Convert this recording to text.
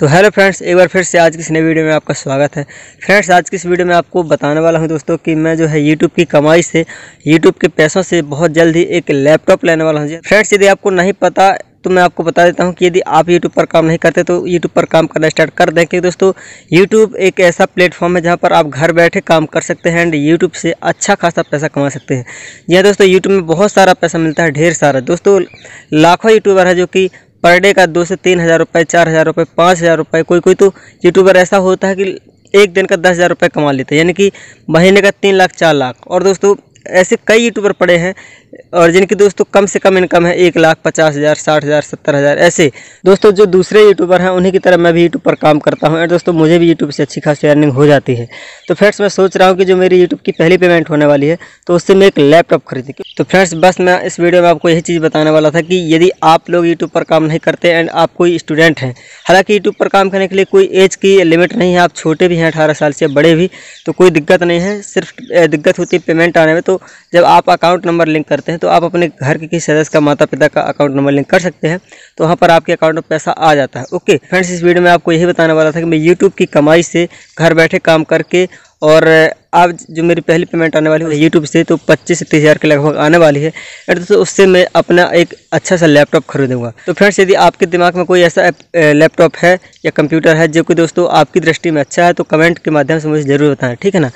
तो hello friends एक बार फिर से आज की इस नई वीडियो में आपका स्वागत है फ्रेंड्स आज की इस वीडियो में आपको बताने वाला हूं दोस्तों कि मैं जो है यूट्यूब की कमाई से यूट्यूब के पैसों से बहुत जल्द ही एक लैपटॉप लेने वाला हूं फ्रेंड्स यदि आपको नहीं पता तो मैं आपको बता देता हूं कि यदि आप यूट्यूब पर काम नहीं करते तो यूट्यूब पर काम करना स्टार्ट कर दें क्योंकि दोस्तों यूट्यूब एक ऐसा प्लेटफॉर्म है जहां पर आप घर बैठे काम कर सकते हैं एंड यूट्यूब से अच्छा खासा पैसा कमा सकते हैं यह दोस्तों यूट्यूब में बहुत सारा पैसा मिलता है ढेर सारा दोस्तों लाखों यूट्यूबर है जो कि पर डे का दो से तीन हज़ार रुपये चार हज़ार रुपये पाँच हज़ार रुपये कोई कोई तो यूट्यूबर ऐसा होता है कि एक दिन का दस हज़ार रुपये कमा लेते हैं यानी कि महीने का तीन लाख चार लाख और दोस्तों ऐसे कई यूट्यूबर पड़े हैं और जिनकी दोस्तों कम से कम इनकम है एक लाख पचास हज़ार साठ हज़ार सत्तर हज़ार ऐसे दोस्तों जो दूसरे यूट्यूबर हैं उन्हीं की तरह मैं भी यूट्यूब पर काम करता हूँ और दोस्तों मुझे भी यूट्यूब से अच्छी खासी अर्निंग हो जाती है तो फ्रेंड्स मैं सोच रहा हूँ कि जो मेरी यूट्यूब की पहली पेमेंट होने वाली है तो उससे मैं एक लैपटॉप खरीदी तो फ्रेंड्स बस मैं इस वीडियो में आपको यही चीज़ बताने वाला था कि यदि आप लोग यूट्यूब पर काम नहीं करते एंड आप कोई स्टूडेंट हैं हालाँकि यूट्यूब पर काम करने के लिए कोई एज की लिमिट नहीं है आप छोटे भी हैं अठारह साल से बड़े भी तो कोई दिक्कत नहीं है सिर्फ दिक्कत होती है पेमेंट आने में तो जब आप अकाउंट नंबर लिंक करते हैं तो आप अपने घर के किसी सदस्य का माता पिता का अकाउंट नंबर लिंक कर सकते हैं तो वहाँ पर आपके अकाउंट में पैसा आ जाता है ओके फ्रेंड्स इस वीडियो में आपको यही बताने वाला था कि मैं यूट्यूब की कमाई से घर बैठे काम करके और आप जो मेरी पहली पेमेंट आने वाली है यूट्यूब से तो पच्चीस से तीस हज़ार के लगभग आने वाली है दोस्तों उससे मैं अपना एक अच्छा सा लैपटॉप खरीदूंगा तो फ्रेंड्स यदि आपके दिमाग में कोई ऐसा लैपटॉप है या कंप्यूटर है जो कि दोस्तों आपकी दृष्टि में अच्छा है तो कमेंट के माध्यम से मुझे ज़रूर बताएं ठीक है ना